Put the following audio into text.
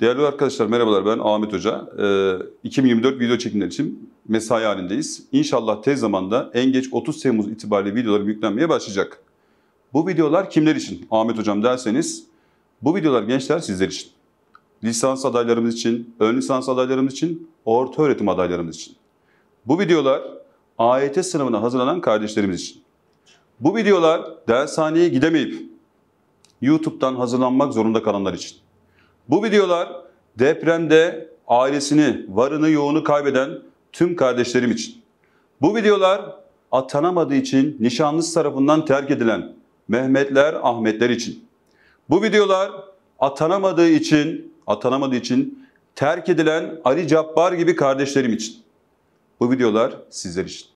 Değerli arkadaşlar merhabalar ben Ahmet Hoca. Ee, 2024 video çekimleri için mesai halindeyiz. İnşallah tez zamanda en geç 30 Temmuz itibariyle videolarım yüklenmeye başlayacak. Bu videolar kimler için Ahmet Hocam derseniz bu videolar gençler sizler için. Lisans adaylarımız için, ön lisans adaylarımız için, orta öğretim adaylarımız için. Bu videolar AYT sınavına hazırlanan kardeşlerimiz için. Bu videolar dershaneye gidemeyip YouTube'dan hazırlanmak zorunda kalanlar için. Bu videolar depremde ailesini, varını, yoğunu kaybeden tüm kardeşlerim için. Bu videolar atanamadığı için nişanlısı tarafından terk edilen Mehmetler, Ahmetler için. Bu videolar atanamadığı için, atanamadığı için terk edilen Ali Cabbar gibi kardeşlerim için. Bu videolar sizler için.